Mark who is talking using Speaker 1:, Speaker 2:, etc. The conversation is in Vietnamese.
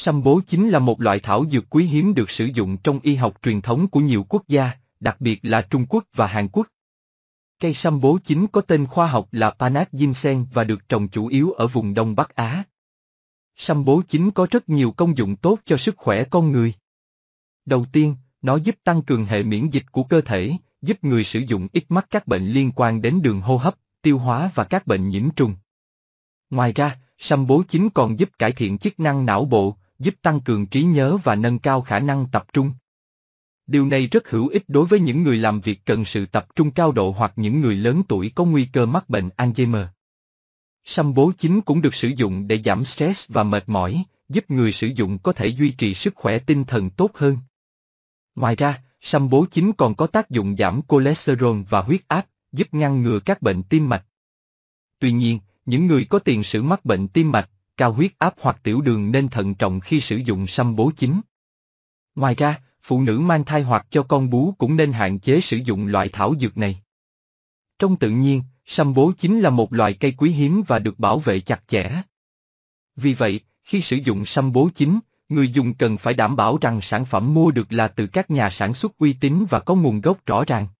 Speaker 1: Sâm bố chính là một loại thảo dược quý hiếm được sử dụng trong y học truyền thống của nhiều quốc gia, đặc biệt là Trung Quốc và Hàn Quốc. Cây sâm bố chính có tên khoa học là Panax ginseng và được trồng chủ yếu ở vùng Đông Bắc Á. Sâm bố chính có rất nhiều công dụng tốt cho sức khỏe con người. Đầu tiên, nó giúp tăng cường hệ miễn dịch của cơ thể, giúp người sử dụng ít mắc các bệnh liên quan đến đường hô hấp, tiêu hóa và các bệnh nhiễm trùng. Ngoài ra, sâm bố chính còn giúp cải thiện chức năng não bộ, giúp tăng cường trí nhớ và nâng cao khả năng tập trung. Điều này rất hữu ích đối với những người làm việc cần sự tập trung cao độ hoặc những người lớn tuổi có nguy cơ mắc bệnh Alzheimer. Sâm bố chính cũng được sử dụng để giảm stress và mệt mỏi, giúp người sử dụng có thể duy trì sức khỏe tinh thần tốt hơn. Ngoài ra, sâm bố chính còn có tác dụng giảm cholesterol và huyết áp, giúp ngăn ngừa các bệnh tim mạch. Tuy nhiên, những người có tiền sử mắc bệnh tim mạch cao huyết áp hoặc tiểu đường nên thận trọng khi sử dụng sâm bố chính. Ngoài ra, phụ nữ mang thai hoặc cho con bú cũng nên hạn chế sử dụng loại thảo dược này. Trong tự nhiên, sâm bố chính là một loại cây quý hiếm và được bảo vệ chặt chẽ. Vì vậy, khi sử dụng sâm bố chính, người dùng cần phải đảm bảo rằng sản phẩm mua được là từ các nhà sản xuất uy tín và có nguồn gốc rõ ràng.